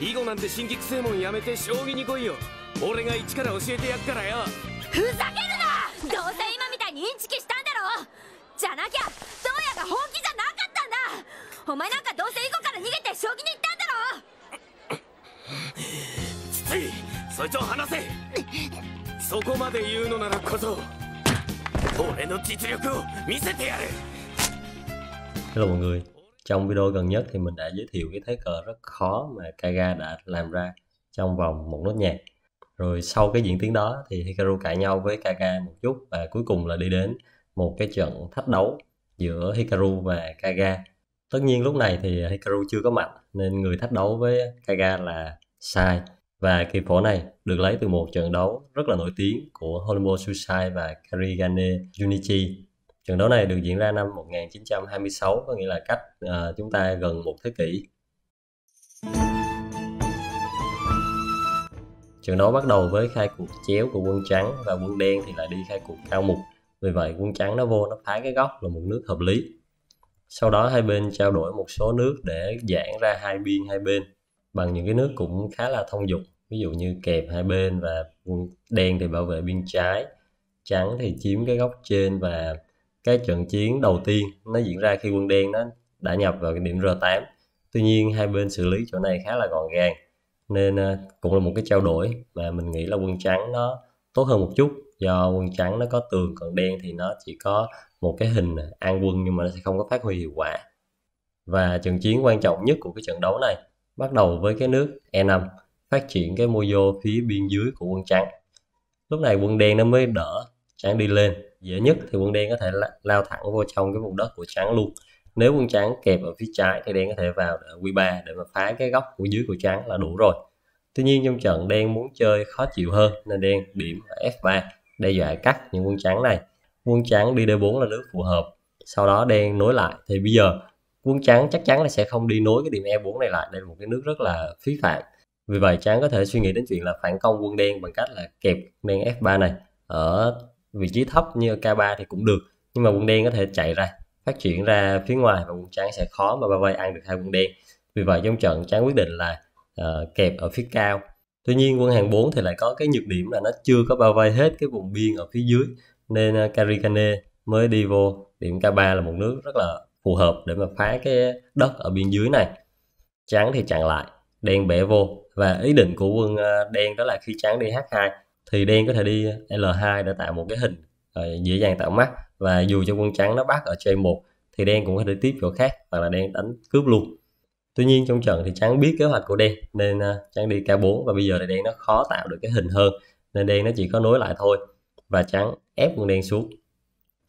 囲碁なんて新規正門やめて将棋に来いよ俺が一から教えてやっからよふざけるなどうせ今みたいにインチキしたんだろじゃなきゃゾうヤが本気じゃなかったんだお前なんかどうせ囲碁から逃げて将棋に行ったんだろついそいつを離せそこまで言うのならこそ俺の実力を見せてやる Hello trong video gần nhất thì mình đã giới thiệu cái thế cờ rất khó mà Kaga đã làm ra trong vòng một nốt nhạc rồi sau cái diễn tiến đó thì Hikaru cãi nhau với Kaga một chút và cuối cùng là đi đến một cái trận thách đấu giữa Hikaru và Kaga tất nhiên lúc này thì Hikaru chưa có mạnh nên người thách đấu với Kaga là Sai và kỳ phổ này được lấy từ một trận đấu rất là nổi tiếng của Honmo Susai và Karigane Junichi Trận đấu này được diễn ra năm 1926, có nghĩa là cách uh, chúng ta gần một thế kỷ. Trận đấu bắt đầu với khai cuộc chéo của quân trắng và quân đen thì lại đi khai cuộc cao mục. Vì vậy quân trắng nó vô nó phá cái góc là một nước hợp lý. Sau đó hai bên trao đổi một số nước để giãn ra hai biên hai bên bằng những cái nước cũng khá là thông dụng. Ví dụ như kẹp hai bên và quân đen thì bảo vệ biên trái, trắng thì chiếm cái góc trên và cái trận chiến đầu tiên nó diễn ra khi quân đen nó đã nhập vào cái điểm R8 tuy nhiên hai bên xử lý chỗ này khá là gọn gàng nên ờ, cũng là một cái trao đổi mà mình nghĩ là quân trắng nó tốt hơn một chút do quân trắng nó có tường còn đen thì nó chỉ có một cái hình an quân nhưng mà nó sẽ không có phát huy hiệu quả và trận chiến quan trọng nhất của cái trận đấu này bắt đầu với cái nước E5 phát triển cái mô vô phía biên dưới của quân trắng lúc này quân đen nó mới đỡ trắng đi lên dễ nhất thì quân đen có thể lao thẳng vô trong cái vùng đất của trắng luôn nếu quân trắng kẹp ở phía trái thì đen có thể vào để quy ba để mà phá cái góc của dưới của trắng là đủ rồi tuy nhiên trong trận đen muốn chơi khó chịu hơn nên đen điểm f3 đe dọa cắt những quân trắng này quân trắng đi d4 là nước phù hợp sau đó đen nối lại thì bây giờ quân trắng chắc chắn là sẽ không đi nối cái điểm e4 này lại đây là một cái nước rất là phí phạm vì vậy trắng có thể suy nghĩ đến chuyện là phản công quân đen bằng cách là kẹp đen f3 này ở vị trí thấp như K3 thì cũng được nhưng mà quân đen có thể chạy ra phát triển ra phía ngoài và quân trắng sẽ khó mà bao vây ăn được hai quân đen vì vậy trong trận trắng quyết định là uh, kẹp ở phía cao tuy nhiên quân hàng 4 thì lại có cái nhược điểm là nó chưa có bao vây hết cái vùng biên ở phía dưới nên uh, ờ, Caricane mới đi vô điểm K3 là một nước rất là phù hợp để mà phá cái đất ở biên dưới này trắng thì chặn lại đen bẻ vô và ý định của quân ờ, đen đó là khi trắng đi H2 thì đen có thể đi L2 để tạo một cái hình ờ, dễ dàng tạo mắt và dù cho quân trắng nó bắt ở chơi 1 thì đen cũng có thể tiếp chỗ khác hoặc là đen đánh cướp luôn tuy nhiên trong trận thì trắng biết kế hoạch của đen nên ờ, trắng đi k4 và bây giờ thì đen nó khó tạo được cái hình hơn nên đen nó chỉ có nối lại thôi và trắng ép quân đen xuống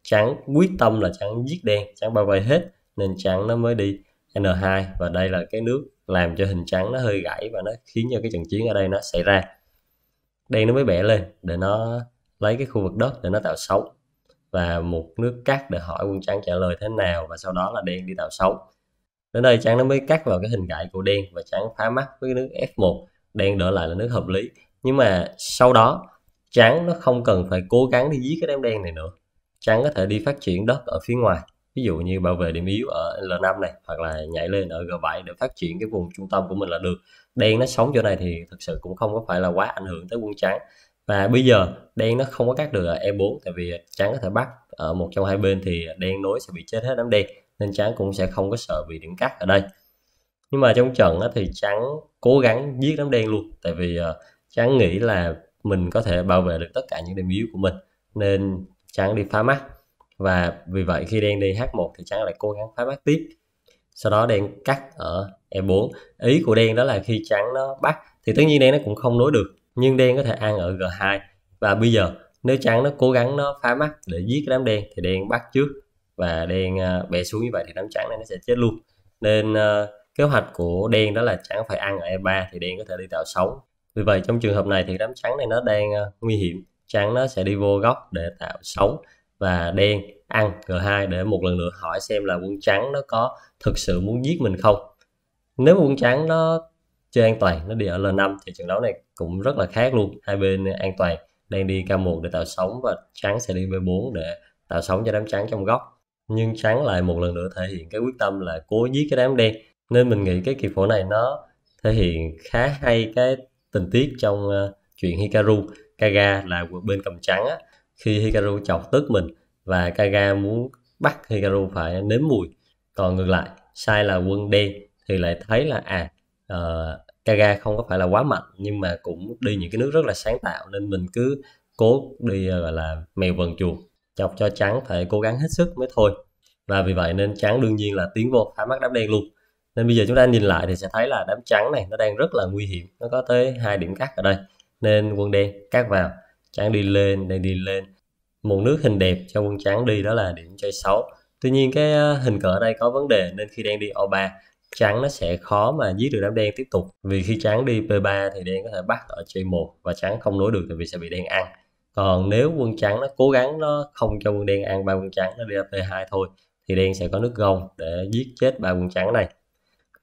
trắng quyết tâm là trắng giết đen trắng bao vây hết nên trắng nó mới đi n2 và đây là cái nước làm cho hình trắng nó hơi gãy và nó khiến cho cái trận chiến ở đây nó xảy ra đen nó mới bẻ lên để nó lấy cái khu vực đất để nó tạo sóng và một nước cắt để hỏi quân trắng trả lời thế nào và sau đó là đen đi tạo sóng đến đây trắng nó mới cắt vào cái hình gãi của đen và trắng phá mắt với nước f1 đen đỡ lại là nước hợp lý nhưng mà sau đó trắng nó không cần phải cố gắng đi giết cái đám đen này nữa trắng có thể đi phát triển đất ở phía ngoài ví dụ như bảo vệ điểm yếu ở L5 này hoặc là nhảy lên ở G7 để phát triển cái vùng trung tâm của mình là được đen nó sống chỗ này thì thực sự cũng không có phải là quá ảnh hưởng tới quân trắng và bây giờ đen nó không có cắt được ở E4 tại vì trắng có thể bắt ở một trong hai bên thì đen nối sẽ bị chết hết đám đen nên trắng cũng sẽ không có sợ bị điểm cắt ở đây nhưng mà trong trận thì trắng cố gắng giết đám đen luôn tại vì ờ, trắng nghĩ là mình có thể bảo vệ được tất cả những điểm yếu của mình nên trắng đi phá mắt và vì vậy khi đen đi h1 thì trắng lại cố gắng phá bắt tiếp sau đó đen cắt ở e4 ý của đen đó là khi trắng nó bắt thì tất nhiên đen nó cũng không nối được nhưng đen có thể ăn ở g2 và bây giờ nếu trắng nó cố gắng nó phá mắt để giết cái đám đen thì đen bắt trước và đen à, bẻ xuống như vậy thì đám trắng này nó sẽ chết luôn nên à, kế hoạch của đen đó là trắng phải ăn ở e3 thì đen có thể đi tạo sống vì vậy trong trường hợp này thì đám trắng này nó đang à, nguy hiểm trắng nó sẽ đi vô góc để tạo sống và đen ăn G2 để một lần nữa hỏi xem là quân trắng nó có thực sự muốn giết mình không nếu quân trắng nó chơi an toàn nó đi ở L5 thì trận đấu này cũng rất là khác luôn hai bên an toàn đang đi K1 để tạo sóng và trắng sẽ đi B4 để tạo sóng cho đám trắng trong góc nhưng trắng lại một lần nữa thể hiện cái quyết tâm là cố giết cái đám đen nên mình nghĩ cái kiệt phổ này nó thể hiện khá hay cái tình tiết trong uh, chuyện Hikaru Kaga là bên cầm trắng á khi Hikaru chọc tức mình và Kaga muốn bắt Hikaru phải nếm mùi còn ngược lại sai là quân đen thì lại thấy là à uh, ờ, Kaga không có phải là quá mạnh nhưng mà cũng đi những cái nước rất là sáng tạo nên mình cứ cố đi ờ, gọi là mèo vần chuột chọc cho trắng phải cố gắng hết sức mới thôi và vì vậy nên trắng đương nhiên là tiến vô phá mắt đám đen luôn nên bây giờ chúng ta nhìn lại thì sẽ thấy là đám trắng này nó đang rất là nguy hiểm nó có tới hai điểm cắt ở đây nên quân đen cắt vào trắng đi lên đang đi lên một nước hình đẹp cho quân trắng đi đó là điểm chơi xấu tuy nhiên cái ờ, hình cỡ ở đây có vấn đề nên khi đang đi o3 trắng nó sẽ khó mà giết được đám đen tiếp tục vì khi trắng đi p3 thì đen có thể bắt ở chơi một và trắng không nối được thì vì sẽ bị đen ăn còn nếu quân trắng nó cố gắng nó không cho quân đen ăn ba quân trắng nó đi ra p2 thôi thì đen sẽ có nước gông để giết chết ba quân trắng này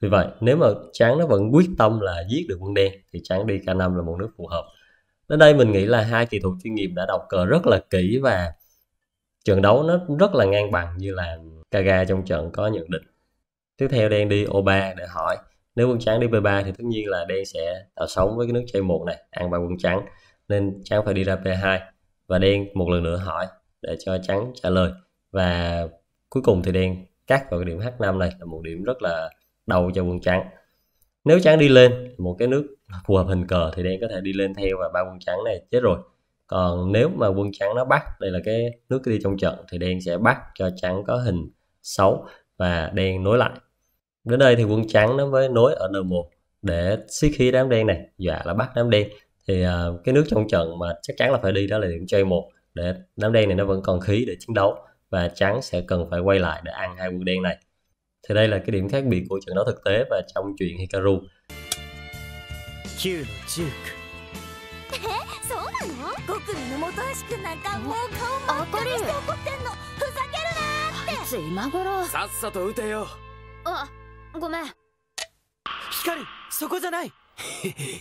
vì vậy nếu mà trắng nó vẫn quyết tâm là giết được quân đen thì trắng đi k5 là một nước phù hợp đến đây mình nghĩ là hai kỳ thủ chuyên nghiệp đã đọc cờ rất là kỹ và trận đấu nó rất là ngang bằng như là Kaga trong trận có nhận định tiếp theo đen đi O3 để hỏi nếu quân trắng đi B3 thì tất nhiên là đen sẽ tạo sóng với cái nước chơi một này ăn bằng quân trắng nên trắng phải đi ra P2 và đen một lần nữa hỏi để cho trắng trả lời và cuối cùng thì đen cắt vào cái điểm H5 này là một điểm rất là đau cho quân trắng nếu trắng đi lên một cái nước phù hợp hình cờ thì đen có thể đi lên theo và ba quân trắng này chết rồi còn nếu mà quân trắng nó bắt đây là cái nước đi trong trận thì đen sẽ bắt cho trắng có hình xấu và đen nối lại đến đây thì quân trắng nó mới nối ở n1 để xí khí đám đen này dọa là bắt đám đen thì uh, cái nước trong trận mà chắc chắn là phải đi đó là điểm chơi một để đám đen này nó vẫn còn khí để chiến đấu và trắng sẽ cần phải quay lại để ăn hai quân đen này thì đây là cái điểm khác biệt của trận đấu thực tế và trong chuyện Hikaru 9の19えそうなのごくみの本橋くんなんかもう顔真っ赤にして怒ってんのふざけるなってあいつ今頃さっさと撃てよあごめん光そこじゃない ờ, ờ,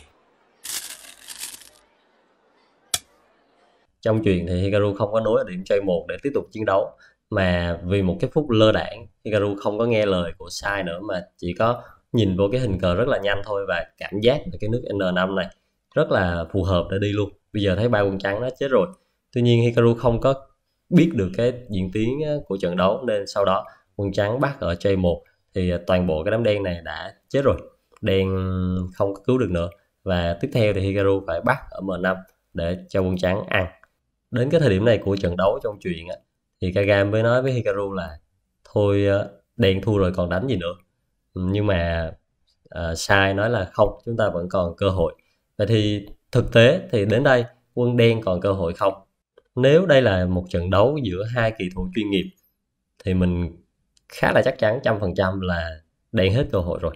Trong chuyện thì Hikaru không có nối ở điểm chơi 1 để tiếp tục chiến đấu mà vì một cái phút lơ đảng Hikaru không có nghe lời của Sai nữa mà chỉ có nhìn vô cái hình cờ rất là nhanh thôi và cảm giác về cái nước N5 này rất là phù hợp để đi luôn bây giờ thấy ba quân trắng nó chết rồi tuy nhiên Hikaru không có biết được cái diễn tiến của trận đấu nên sau đó quân trắng bắt ở J1 thì toàn bộ cái đám đen này đã chết rồi đen không cứu được nữa và tiếp theo thì Hikaru phải bắt ở M5 để cho quân trắng ăn đến cái thời điểm này của trận đấu trong chuyện thì Kagam mới nói với Hikaru là thôi ờ, đen thua rồi còn đánh gì nữa nhưng mà uh, sai nói là không chúng ta vẫn còn cơ hội vậy thì thực tế thì đến đây quân đen còn cơ hội không nếu đây là một trận đấu giữa hai kỳ thủ chuyên nghiệp thì mình khá là chắc chắn trăm phần trăm là đen hết cơ hội rồi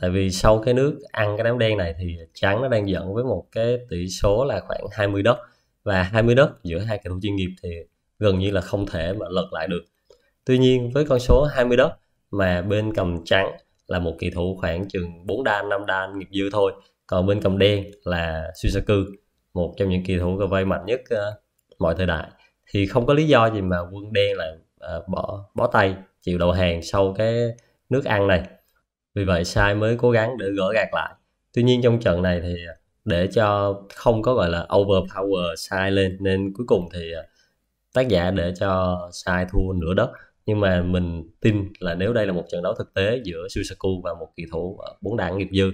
tại vì sau cái nước ăn cái đám đen này thì trắng nó đang dẫn với một cái tỷ số là khoảng 20 đất và 20 đất giữa hai kỳ thủ chuyên nghiệp thì gần như là không thể mà lật lại được. Tuy nhiên với con số 20 đất mà bên cầm trắng là một kỳ thủ khoảng chừng 4 đan 5 đan nghiệp dư thôi còn bên cầm đen là Shusaku, một trong những kỳ thủ cờ vây mạnh nhất uh, mọi thời đại thì không có lý do gì mà quân đen là uh, ờ, bỏ bó tay chịu đầu hàng sau cái nước ăn này vì vậy sai mới cố gắng để gỡ gạt lại tuy nhiên trong trận này thì ờ, để cho không có gọi là overpower sai lên nên cuối cùng thì uh, tác giả để cho sai thua nửa đất nhưng mà mình tin là nếu đây là một trận đấu thực tế giữa Susaku và một kỳ thủ bốn đảng nghiệp dư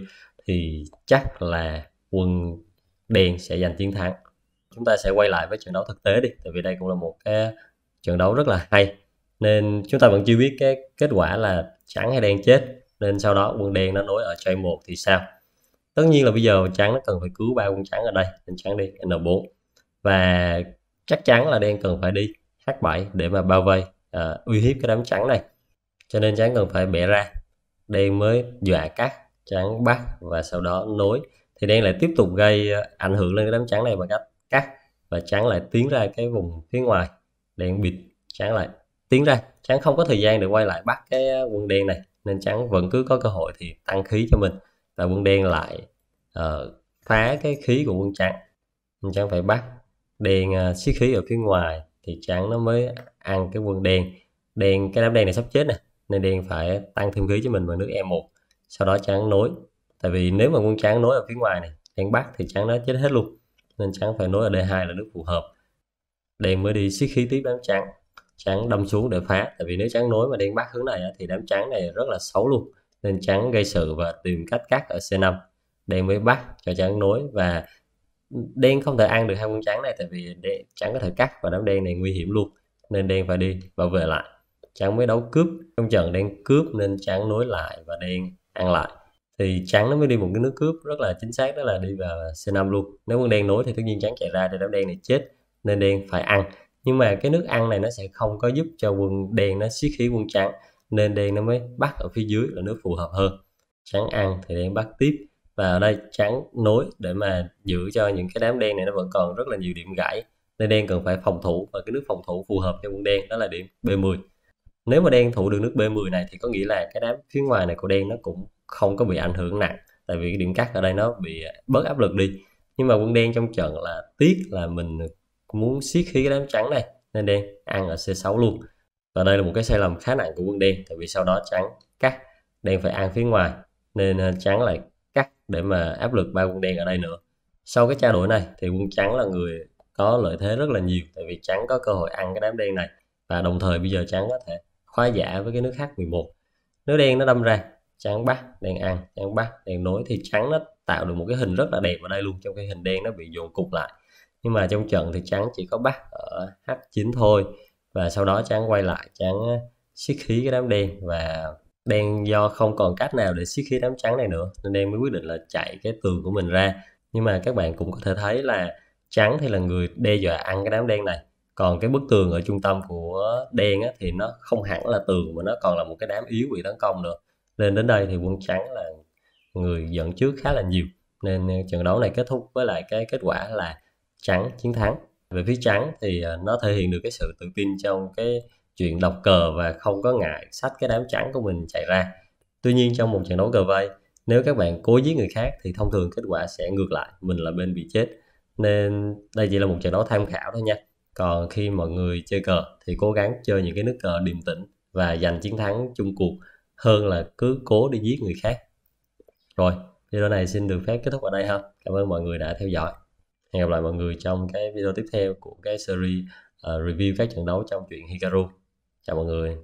thì chắc là quân đen sẽ giành chiến thắng chúng ta sẽ quay lại với trận đấu thực tế đi tại vì đây cũng là một cái trận đấu rất là hay nên chúng ta vẫn chưa biết cái kết quả là trắng hay đen chết nên sau đó quân đen nó nối ở chơi 1 thì sao tất nhiên là bây giờ trắng nó cần phải cứu ba quân trắng ở đây nên trắng đi n4 và chắc chắn là đen cần phải đi h7 để mà bao vây à, uy hiếp cái đám trắng này cho nên trắng cần phải bẻ ra đen mới dọa cắt trắng bắt và sau đó nối thì đen lại tiếp tục gây à, ảnh hưởng lên cái đám trắng này bằng cách cắt và trắng lại tiến ra cái vùng phía ngoài đen bịt trắng lại tiến ra trắng không có thời gian để quay lại bắt cái à, quân đen này nên trắng vẫn cứ có cơ hội thì tăng khí cho mình và quân đen lại uh, phá cái khí của quân trắng nên trắng phải bắt đèn à, xí khí ở phía ngoài thì trắng nó mới ăn cái quân đen đen cái đám đen này sắp chết nè nên đen phải tăng thêm khí cho mình bằng nước E1 sau đó trắng nối tại vì nếu mà quân trắng nối ở phía ngoài này đen bắt thì trắng nó chết hết luôn nên trắng phải nối ở D2 là nước phù hợp đen mới đi siết khí tiếp đám trắng trắng đâm xuống để phá tại vì nếu trắng nối mà đen bắt hướng này thì đám trắng này rất là xấu luôn nên trắng gây sự và tìm cách cắt ở C5 đen mới bắt cho trắng nối và đen không thể ăn được hai con trắng này tại vì đen, trắng có thể cắt và đám đen này nguy hiểm luôn nên đen phải đi bảo vệ lại trắng mới đấu cướp trong trận đen cướp nên trắng nối lại và đen ăn lại thì trắng nó mới đi một cái nước cướp rất là chính xác đó là đi vào C5 luôn nếu con đen nối thì tất nhiên trắng chạy ra thì đám đen này chết nên đen phải ăn nhưng mà cái nước ăn này nó sẽ không có giúp cho quân đen nó xí khí quân trắng nên đen nó mới bắt ở phía dưới là nước phù hợp hơn trắng ăn thì đen bắt tiếp và ở đây trắng nối để mà giữ cho những cái đám đen này nó vẫn còn rất là nhiều điểm gãy nên đen cần phải phòng thủ và cái nước phòng thủ phù hợp cho quân đen đó là điểm B10 nếu mà đen thủ được nước B10 này thì có nghĩa là cái đám phía ngoài này của đen nó cũng không có bị ảnh hưởng nặng tại vì cái điểm cắt ở đây nó bị bớt áp lực đi nhưng mà quân đen trong trận là tiếc là mình muốn siết khí cái đám trắng này nên đen ăn ở C6 luôn và đây là một cái sai lầm khá nặng của quân đen tại vì sau đó trắng cắt đen phải ăn phía ngoài nên ờ, trắng lại cắt để mà áp lực ba quân đen ở đây nữa sau cái trao đổi này thì quân trắng là người có lợi thế rất là nhiều tại vì trắng có cơ hội ăn cái đám đen này và đồng thời bây giờ trắng có thể khoái giả với cái nước H11 nước đen nó đâm ra trắng bắt đen ăn trắng bắt đen nối thì trắng nó tạo được một cái hình rất là đẹp ở đây luôn trong cái hình đen nó bị dồn cục lại nhưng mà trong trận thì trắng chỉ có bắt ở H9 thôi và sau đó trắng quay lại trắng siết khí cái đám đen và đen do không còn cách nào để siết khí đám trắng này nữa nên đen mới quyết định là chạy cái tường của mình ra nhưng mà các bạn cũng có thể thấy là trắng thì là người đe dọa ăn cái đám đen này còn cái bức tường ở trung tâm của đen á, thì nó không hẳn là tường mà nó còn là một cái đám yếu bị tấn công nữa nên đến đây thì quân trắng là người dẫn trước khá là nhiều nên trận đấu này kết thúc với lại cái kết quả là trắng chiến thắng về phía trắng thì à, nó thể hiện được cái sự tự tin trong cái chuyện đọc cờ và không có ngại sách cái đám trắng của mình chạy ra tuy nhiên trong một trận đấu cờ vây nếu các bạn cố giết người khác thì thông thường kết quả sẽ ngược lại mình là bên bị chết nên đây chỉ là một trận đấu tham khảo thôi nha còn khi mọi người chơi cờ thì cố gắng chơi những cái nước cờ điềm tĩnh và giành chiến thắng chung cuộc hơn là cứ cố đi giết người khác rồi video này xin được phép kết thúc ở đây ha cảm ơn mọi người đã theo dõi hẹn gặp lại mọi người trong cái video tiếp theo của cái series uh, review các trận đấu trong chuyện Hikaru chào mọi người